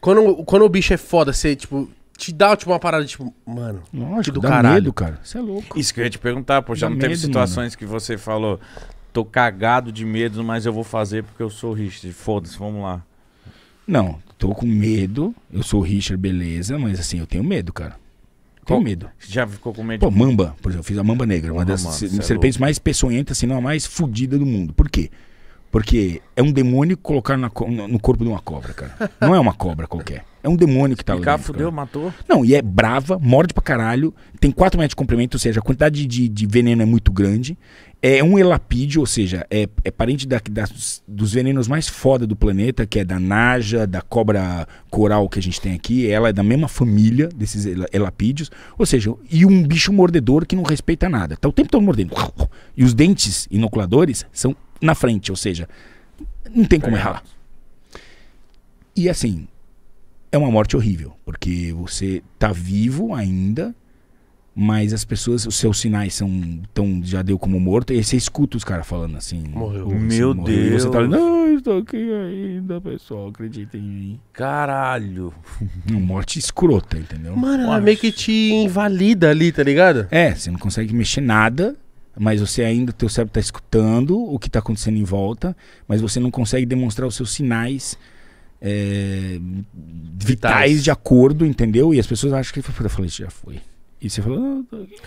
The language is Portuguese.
Quando, quando o bicho é foda, você, tipo, te dá tipo, uma parada, tipo, mano, Lógico, do dá caralho. medo, cara. Você é louco. Isso que eu ia te perguntar, pô. Já Dá não teve medo, situações que você falou, tô cagado de medo, mas eu vou fazer porque eu sou Richard. Foda-se, vamos lá. Não, tô com medo. Eu sou o Richard, beleza, mas assim, eu tenho medo, cara. com Qual- medo. Já ficou com medo? Pô, mamba, por exemplo, eu fiz a mamba negra, uma das mano, é serpentes mais peçonhentas, se não a mais fodida do mundo. Por quê? Porque é um demônio colocar na, no corpo de uma cobra, cara. Não é uma cobra qualquer. É um demônio que tá lá. Dentro, fudeu, cara. matou. Não, e é brava, morde pra caralho, tem 4 metros de comprimento, ou seja, a quantidade de, de veneno é muito grande. É um elapídeo, ou seja, é, é parente da, dos venenos mais foda do planeta, que é da naja, da cobra coral que a gente tem aqui. Ela é da mesma família desses elapídeos. Ou seja, e um bicho mordedor que não respeita nada. Tá o tempo todo mordendo. E os dentes inoculadores são na frente, ou seja, não tem como tá errar. E assim, é uma morte horrível, porque você tá vivo ainda, mas as pessoas, os seus sinais são tão já deu como morto, e aí você escuta os caras falando assim, morreu. Assim, Meu morreu, Deus. E você tá ali, não, estou aqui ainda, pessoal, acreditem em mim. Caralho. É uma morte escrota, entendeu? Mano, ela meio que te invalida ali, tá ligado? É, você não consegue mexer nada mas você ainda, teu cérebro está escutando o que está acontecendo em volta, mas você não consegue demonstrar os seus sinais é, vitais. vitais. de acordo, entendeu? E as pessoas acham que eu falei, já foi. E você falou, ah, tá